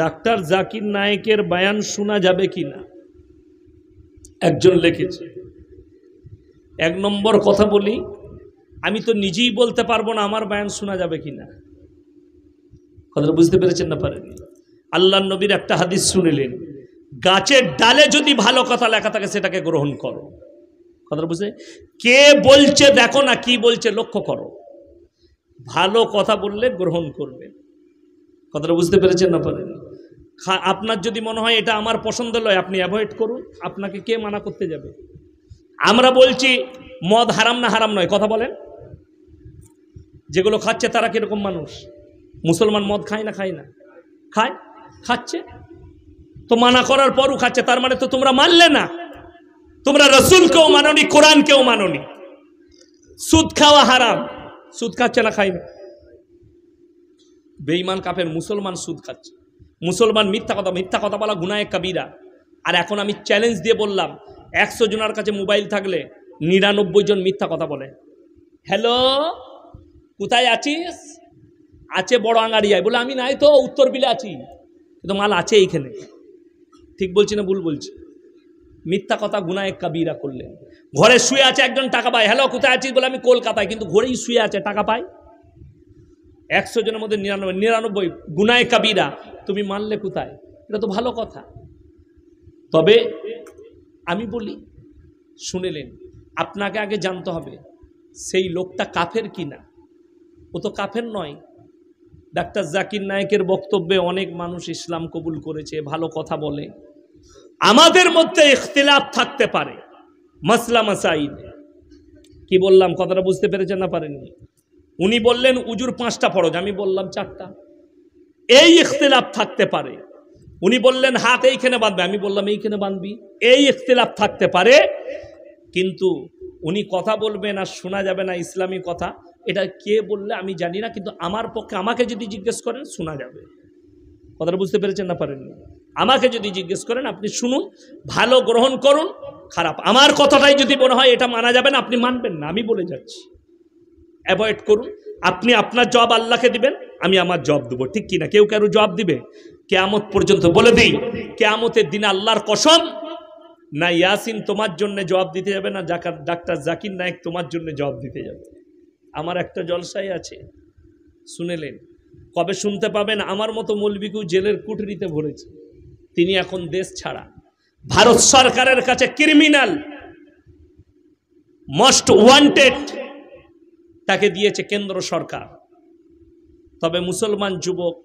doctor Zakir নায়কের বায়ান শোনা যাবে কি না একজন লিখেছে এক নম্বর কথা বলি আমি তো নিজেই বলতে পারবো না আমার বায়ান শোনা যাবে কি না কথাটা বুঝতে পেরেছেন না পারেন আল্লাহ নবীর একটা হাদিস শুনিলেন গাছের ডালে যদি ভালো কথা লেখা থাকে সেটাকে গ্রহণ করো কথাটা বুঝতে কে বলছে দেখো না কি বলছে লক্ষ্য করো ভালো কথা বললে গ্রহণ করবেন কথাটা বুঝতে পেরেছেন না পারেন হ্যাঁ, আপনার যদি মনে হয় এটা আমার পছন্দ নয় আপনি অ্যাভয়েড করুন আপনাকে কে মানা করতে যাবে আমরা বলছি মদ হারাম না হারাম নয় কথা বলেন যেগুলো খাচ্ছে তারা কীরকম মানুষ মুসলমান মদ খায় না খায় না খায় খাচ্ছে তো মানা করার পরও খাচ্ছে তার মানে তো তোমরা মানলে না তোমরা রসুলকেও মাননি কোরআনকেও মাননি সুদ খাওয়া হারাম সুদ খাচ্ছে না খায় না বেইমান কাপের মুসলমান সুদ খাচ্ছে মুসলমান মিথ্যা কথা মিথ্যা কথা বলা গুনায় কাবিরা আর এখন আমি চ্যালেঞ্জ দিয়ে বললাম একশো জনের কাছে মোবাইল থাকলে নিরানব্বই জন মিথ্যা কথা বলে হ্যালো কোথায় আছিস আছে বড় আঙ্গারিয়ায় বলে আমি নাই তো উত্তর বিলে আছি কিন্তু মাল আছে এইখানে ঠিক বলছি না ভুল বলছি মিথ্যা কথা গুনায় কাবিরা করলে ঘরে শুয়ে আছে একজন টাকা পায় হ্যালো কোথায় আছিস বলে আমি কলকাতায় কিন্তু ঘরেই শুয়ে আছে টাকা পায় একশো জনের মধ্যে নিরানব্বই নিরানব্বই গুনায় কাবিরা তুমি মানলে কোথায় এটা তো ভালো কথা তবে আমি বলি শুনেলেন আপনাকে আগে জানতে হবে সেই লোকটা কাফের কি না ও তো কাফের নয় ডাক্তার জাকির নায়কের বক্তব্যে অনেক মানুষ ইসলাম কবুল করেছে ভালো কথা বলে আমাদের মধ্যে ইখতিলাফ থাকতে পারে মাসলাম মাসাইদ কি বললাম কথাটা বুঝতে পেরেছেন না পারেননি উনি বললেন উজুর পাঁচটা ফরজ আমি বললাম চারটা এই ইখতলাফ থাকতে পারে উনি বললেন হাত এইখানে বাঁধবে আমি বললাম এইখানে বাঁধবি এই ইখতলাফ থাকতে পারে কিন্তু উনি কথা বলবেন আর শোনা যাবে না ইসলামী কথা এটা কে বললে আমি জানি না কিন্তু আমার পক্ষে আমাকে যদি জিজ্ঞেস করেন শোনা যাবে কথাটা বুঝতে পেরেছেন না পারেননি আমাকে যদি জিজ্ঞেস করেন আপনি শুনুন ভালো গ্রহণ করুন খারাপ আমার কথাটাই যদি মনে হয় এটা মানা যাবে না আপনি মানবেন না আমি বলে যাচ্ছি অ্যাভয়েড করুন আপনি আপনার জব আল্লাহকে দিবেন আমি আমার জব দেবো ঠিক না কেউ কারো জব দিবে কেয়ামত পর্যন্ত বলে দিই কেয়ামতের দিন আল্লাহর কসম না ইয়াসিন তোমার জন্য জবাব দিতে যাবে না জাকার ডাক্তার জাকির নায়ক তোমার জন্য জবাব দিতে যাবে আমার একটা জলসাই আছে শুনেলেন কবে শুনতে পাবেন আমার মতো মৌলবিকেও জেলের কুঠরিতে ভরেছে তিনি এখন দেশ ছাড়া ভারত সরকারের কাছে ক্রিমিনাল মস্ট ওয়ান্টেড তাকে দিয়েছে কেন্দ্র সরকার তবে মুসলমান যুবক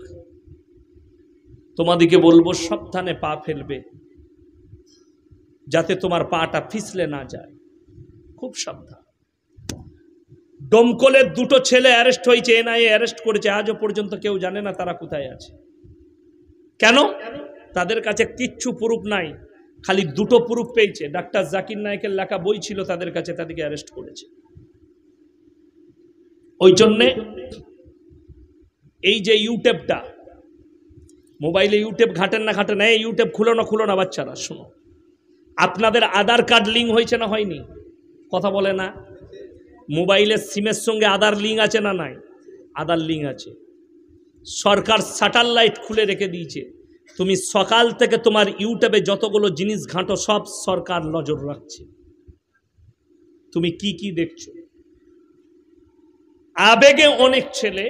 তোমাদিকে বলবো সাবধানে পা ফেলবে যাতে তোমার পাটা ফিসলে না যায় খুব সাবধান ডমকলের দুটো ছেলে অ্যারেস্ট হয়েছে এনআইএ অ্যারেস্ট করেছে আজও পর্যন্ত কেউ জানে না তারা কোথায় আছে কেন তাদের কাছে কিচ্ছু প্রুফ নাই খালি দুটো প্রুফ পেয়েছে ডাক্তার জাকির নায়কের লেখা বই ছিল তাদের কাছে তাদেরকে অ্যারেস্ট করেছে ওই জন্যে এই যে ইউটিউবটা মোবাইলে ইউটিউব ঘাটেন না ঘাটেন এই ইউটিউব খুলো না খুলো না বাচ্চারা শুনো আপনাদের আধার কার্ড লিঙ্ক হয়েছে না হয়নি কথা বলে না মোবাইলের সিমের সঙ্গে আধার লিঙ্ক আছে না নাই আধার লিঙ্ক আছে সরকার স্যাটেলাইট খুলে রেখে দিয়েছে তুমি সকাল থেকে তোমার ইউটিউবে যতগুলো জিনিস ঘাঁটো সব সরকার নজর রাখছে তুমি কি কি দেখছো আবেগে অনেক ছেলে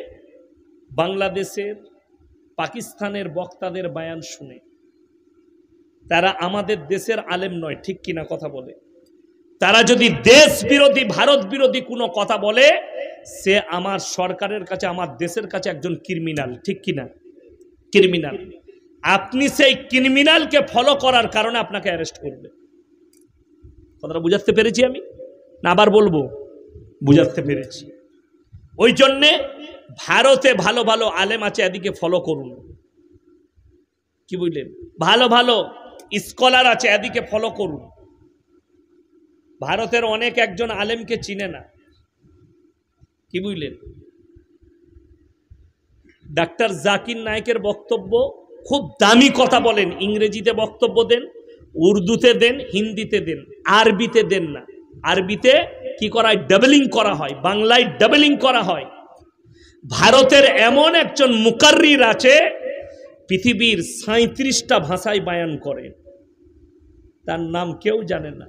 বাংলাদেশের পাকিস্তানের বক্তাদের বায়ান শুনে তারা আমাদের দেশের আলেম নয় ঠিক কিনা কথা বলে তারা যদি দেশ বিরোধী ভারত বিরোধী কোনো কথা বলে সে আমার সরকারের কাছে আমার দেশের কাছে একজন ক্রিমিনাল ঠিক কিনা ক্রিমিনাল আপনি সেই ক্রিমিনালকে ফলো করার কারণে আপনাকে অ্যারেস্ট করবে কথাটা বুঝাতে পেরেছি আমি না আবার বলবো বুঝাতে পেরেছি ওই জন্যে ভারতে ভালো ভালো আলেম আছে এদিকে ফলো করুন কি বুঝলেন ভালো ভালো স্কলার আছে এদিকে ফলো করুন ভারতের অনেক একজন আলেমকে চিনে না কি বুঝলেন ডাক্তার জাকির নায়কের বক্তব্য খুব দামি কথা বলেন ইংরেজিতে বক্তব্য দেন উর্দুতে দেন হিন্দিতে দেন আরবিতে দেন না আরবিতে কি করা ডাবলিং করা হয় বাংলায় ডাবলিং করা হয় ভারতের এমন একজন মুকার্রির আছে পৃথিবীর সাঁত্রিশটা ভাষায় বায়ান করে তার নাম কেউ জানে না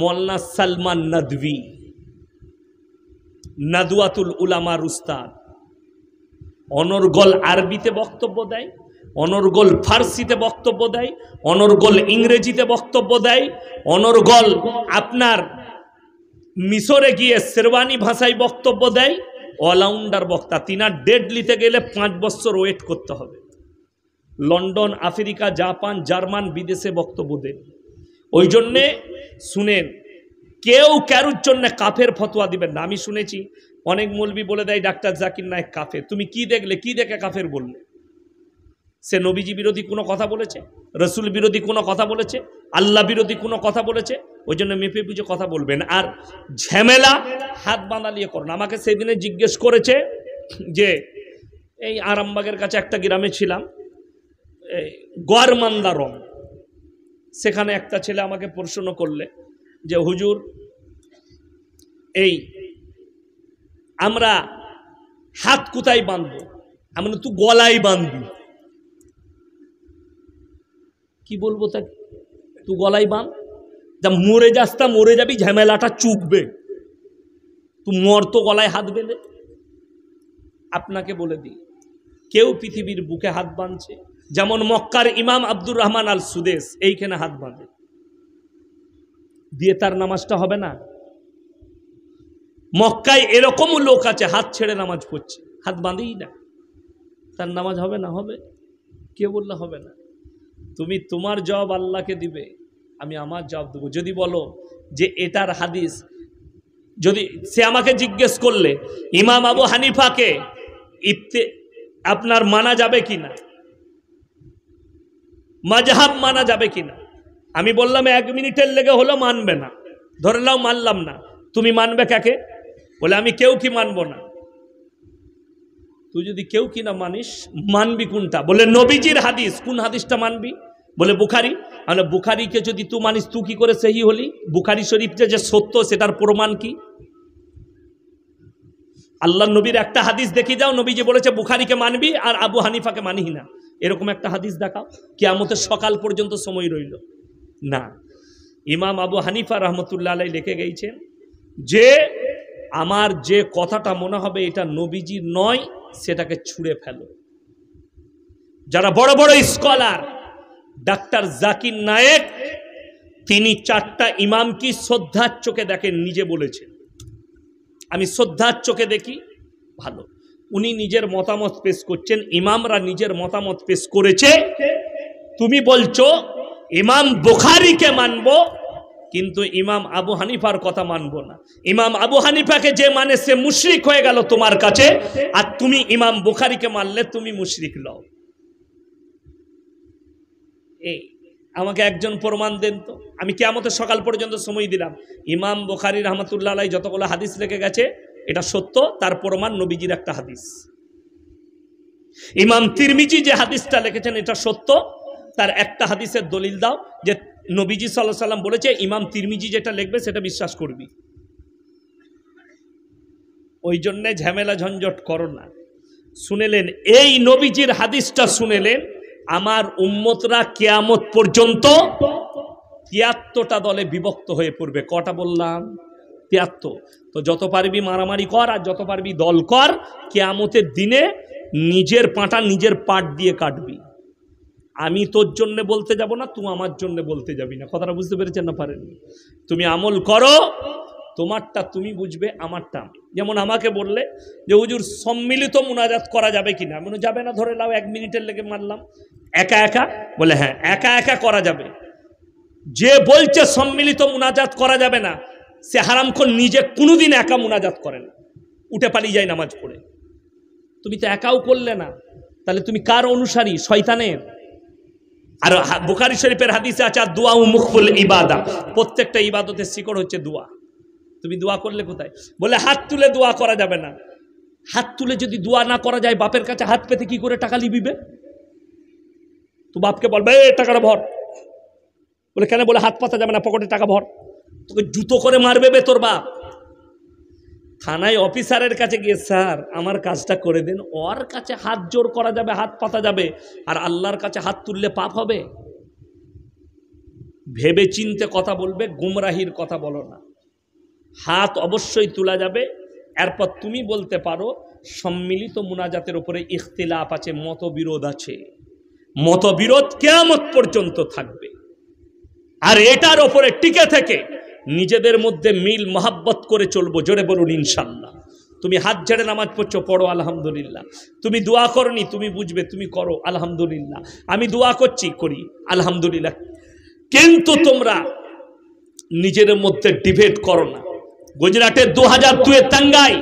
মোল্লা সালমান নাদভি নাদুয়াতুল উলামা রুস্তাদ অনর্গল আরবিতে বক্তব্য দেয় অনর্গল ফার্সিতে বক্তব্য দেয় অনর্গল ইংরেজিতে বক্তব্য দেয় অনর্গল আপনার মিশরে গিয়ে শেরওয়ানি ভাষায় বক্তব্য দেয় অলরাউন্ডার বক্তা তিনার ডেট লিতে গেলে পাঁচ বছর ওয়েট করতে হবে লন্ডন আফ্রিকা জাপান জার্মান বিদেশে বক্তব্য দেন ওই জন্যে শুনেন কেউ কারুর জন্য কাফের ফতোয়া দিবেন না আমি শুনেছি অনেক মলবি বলে দেয় ডাক্তার জাকির নায়ক কাফে তুমি কি দেখলে কি দেখে কাফের বললে সে নবীজি বিরোধী কোনো কথা বলেছে রসুল বিরোধী কোনো কথা বলেছে আল্লাহ বিরোধী কোনো কথা বলেছে ওই জন্য মেপে বুঝে কথা বলবেন আর ঝামেলা হাত বাঁধালিয়ে করুন আমাকে সেদিনে জিজ্ঞেস করেছে যে এই আরামবাগের কাছে একটা গ্রামে ছিলাম এই গোয়ারমান্দারম সেখানে একটা ছেলে আমাকে প্রশ্ন করলে যে হুজুর এই আমরা হাত কোথায় বাঁধবো আমরা তু গলায় বাঁধবি কি বলবো তাকে তু গলায় বাঁধ যা মরে যাস তা মরে যাবি ঝামেলাটা চুকবে তুই মর তো গলায় হাত বেঁধে আপনাকে বলে দিই কেউ পৃথিবীর বুকে হাত বাঁধছে যেমন মক্কার ইমাম আব্দুর রহমান আল সুদেশ এইখানে হাত বাঁধে দিয়ে তার নামাজটা হবে না মক্কায় এরকম লোক আছে হাত ছেড়ে নামাজ পড়ছে হাত বাঁধেই না তার নামাজ হবে না হবে কে বললে হবে না তুমি তোমার জবাব আল্লাহকে দিবে আমি আমার জবাব দেবো যদি বলো যে এটার হাদিস যদি সে আমাকে জিজ্ঞেস করলে ইমাম আবু হানিফাকে ইফতে আপনার মানা যাবে কি না মাজহাব মানা যাবে কি না আমি বললাম এক মিনিটের লেগে হলো মানবে না ধরে নাও মানলাম না তুমি মানবে কাকে বলে আমি কেউ কি মানবো না তুই যদি কেউ কি না মানিস মানবি কোনটা বলে নবীজির হাদিস কোন হাদিসটা মানবি বলে বুখারি মানে বুখারিকে যদি তু মানিস তু কি করে সেই হলি বুখারি শরীফটা যে সত্য সেটার প্রমাণ কি আল্লাহ নবীর একটা হাদিস দেখি যাও নবী যে বলেছে বুখারিকে মানবি আর আবু হানিফাকে মানিহি না এরকম একটা হাদিস দেখাও কি আমাদের সকাল পর্যন্ত সময় রইল না ইমাম আবু হানিফা রহমতুল্লাহ আলাই লিখে গেছেন যে আমার যে কথাটা মনে হবে এটা নবীজি নয় সেটাকে ছুঁড়ে ফেলো যারা বড় বড় স্কলার ডাক্তার জাকির নায়েক তিনি চারটা ইমাম কি শ্রদ্ধার চোখে দেখেন নিজে বলেছেন আমি শ্রদ্ধার চোখে দেখি ভালো উনি নিজের মতামত পেশ করছেন ইমামরা নিজের মতামত পেশ করেছে তুমি বলছো ইমাম বোখারিকে মানব কিন্তু ইমাম আবু হানিফার কথা মানব না ইমাম আবু হানিফাকে যে মানে সে মুশরিক হয়ে গেল তোমার কাছে আর তুমি ইমাম বোখারিকে মানলে তুমি মুশরিক লও আমাকে একজন প্রমাণ দেন তো আমি কেমতের সকাল পর্যন্ত সময় দিলাম ইমাম বোখারি রহমতুল্লাহ আলাই যতগুলো হাদিস রেখে গেছে এটা সত্য তার প্রমাণ নবীজির একটা হাদিস ইমাম তিরমিজি যে হাদিসটা লিখেছেন এটা সত্য তার একটা হাদিসের দলিল দাও যে নবীজি সাল্লাহ সাল্লাম বলেছে ইমাম তিরমিজি যেটা লিখবে সেটা বিশ্বাস করবি ওই জন্যে ঝামেলা ঝঞ্ঝট করো না শুনেলেন এই নবীজির হাদিসটা শুনেলেন আমার উম্মতরা কেয়ামত পর্যন্ত তিয়াত্তরটা দলে বিভক্ত হয়ে পড়বে কটা বললাম তিয়াত্তর তো যত পারবি মারামারি কর আর যত পারবি দল কর কেয়ামতের দিনে নিজের পাঁটা নিজের পাট দিয়ে কাটবি আমি তোর জন্য বলতে যাব না তুই আমার জন্য বলতে যাবি না কথাটা বুঝতে পেরেছেন না পারেন তুমি আমল করো তোমারটা তুমি বুঝবে আমারটা আমি যেমন আমাকে বললে যে হুজুর সম্মিলিত মোনাজাত করা যাবে কি না মনে যাবে না ধরে নাও এক মিনিটের লেগে মারলাম একা একা বলে হ্যাঁ একা একা করা যাবে যে বলছে সম্মিলিত মোনাজাত করা যাবে না সে হারামখন নিজে কোনোদিন একা মোনাজাত করে না উঠে পালিয়ে যায় নামাজ পড়ে তুমি তো একাও করলে না তাহলে তুমি কার অনুসারী শয়তানের আর বোকারি শরীফের হাদিসে আছে দোয়া ও মুখফুল ইবাদা প্রত্যেকটা ইবাদতের শিকড় হচ্ছে দোয়া তুমি দোয়া করলে কোথায় বলে হাত তুলে দোয়া করা যাবে না হাত তুলে যদি দোয়া না করা যায় বাপের কাছে হাত পেতে কি করে টাকা লিবিবে তো বাপকে বলবে এ টাকাটা ভর বলে কেন বলে হাত পাতা যাবে না পকেটে টাকা ভর তোকে জুতো করে মারবে বে তোর বাপ থানায় অফিসারের কাছে গিয়ে স্যার আমার কাজটা করে দিন ওর কাছে হাত জোর করা যাবে হাত পাতা যাবে আর আল্লাহর কাছে হাত তুললে পাপ হবে ভেবে চিনতে কথা বলবে গুমরাহির কথা বলো না হাত অবশ্যই তোলা যাবে এরপর তুমি বলতে পারো সম্মিলিত মুনাজাতের ওপরে ইখতিলাফ আছে মতবিরোধ আছে মতবিরোধ কেমন পর্যন্ত থাকবে আর এটার ওপরে টিকে থেকে নিজেদের মধ্যে মিল মহাব্বত করে চলবো জোরে বলুন ইনশাল্লাহ তুমি হাত ঝেড়ে নামাজ পড়ছো পড়ো আলহামদুলিল্লাহ তুমি দোয়া করনি তুমি বুঝবে তুমি করো আলহামদুলিল্লাহ আমি দোয়া করছি করি আলহামদুলিল্লাহ কিন্তু তোমরা নিজের মধ্যে ডিভেট করো না গুজরাটের দু হাজার দুয়ে তাঙ্গাই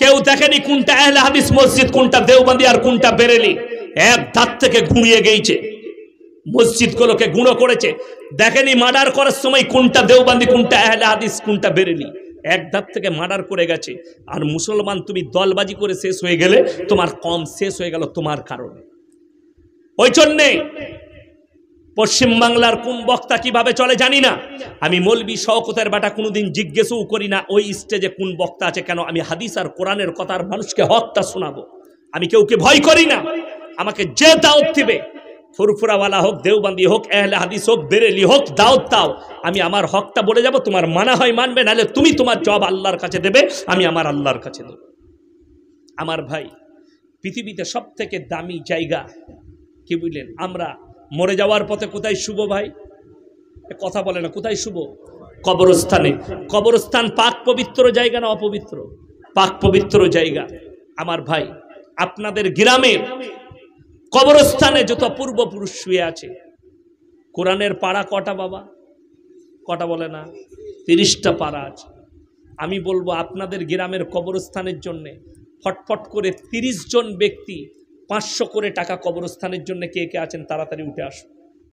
কেউ দেখেনি কোনটা আহলে হাদিস মসজিদ কোনটা দেওবন্দি আর কোনটা বেরেলি এক ধার থেকে ঘুরিয়ে গেইছে মসজিদগুলোকে গুঁড়ো করেছে দেখেনি মার্ডার করার সময় কোনটা দেওবান্দি কোনটা এহলে হাদিস কোনটা বেরেলি এক ধাপ থেকে মার্ডার করে গেছে আর মুসলমান তুমি দলবাজি করে শেষ হয়ে গেলে তোমার কম শেষ হয়ে গেল তোমার কারণে ওই জন্যে পশ্চিমবাংলার কোন বক্তা কিভাবে চলে জানি না আমি মলবি শওকতের বাটা কোনোদিন জিজ্ঞেসও করি না ওই স্টেজে কোন বক্তা আছে কেন আমি হাদিস আর কোরআনের কথার মানুষকে হকটা শোনাবো আমি কেউকে ভয় করি না আমাকে যে দাওত দিবে ফুরফুরাওয়ালা হোক দেওবান্দি হোক এহলে হাদিস হোক বেরেলি হোক দাওত তাও আমি আমার হকটা বলে যাব তোমার মানা হয় মানবে নাহলে তুমি তোমার জব আল্লাহর কাছে দেবে আমি আমার আল্লাহর কাছে দেব আমার ভাই পৃথিবীতে সব থেকে দামি জায়গা কি বুঝলেন আমরা মরে যাওয়ার পথে কোথায় শুভ ভাই কথা বলে না কোথায় শুভ কবরস্থানে কবরস্থান পাক পবিত্র জায়গা না অপবিত্র পাক পবিত্র জায়গা আমার ভাই আপনাদের গ্রামের কবরস্থানে যত পূর্বপুরুষ শুয়ে আছে কোরআনের পাড়া কটা বাবা কটা বলে না তিরিশটা পাড়া আছে আমি বলবো আপনাদের গ্রামের কবরস্থানের জন্যে ফটফট করে তিরিশ জন ব্যক্তি পাঁচশো করে টাকা কবরস্থানের জন্য কে কে আছেন তাড়াতাড়ি উঠে আসুন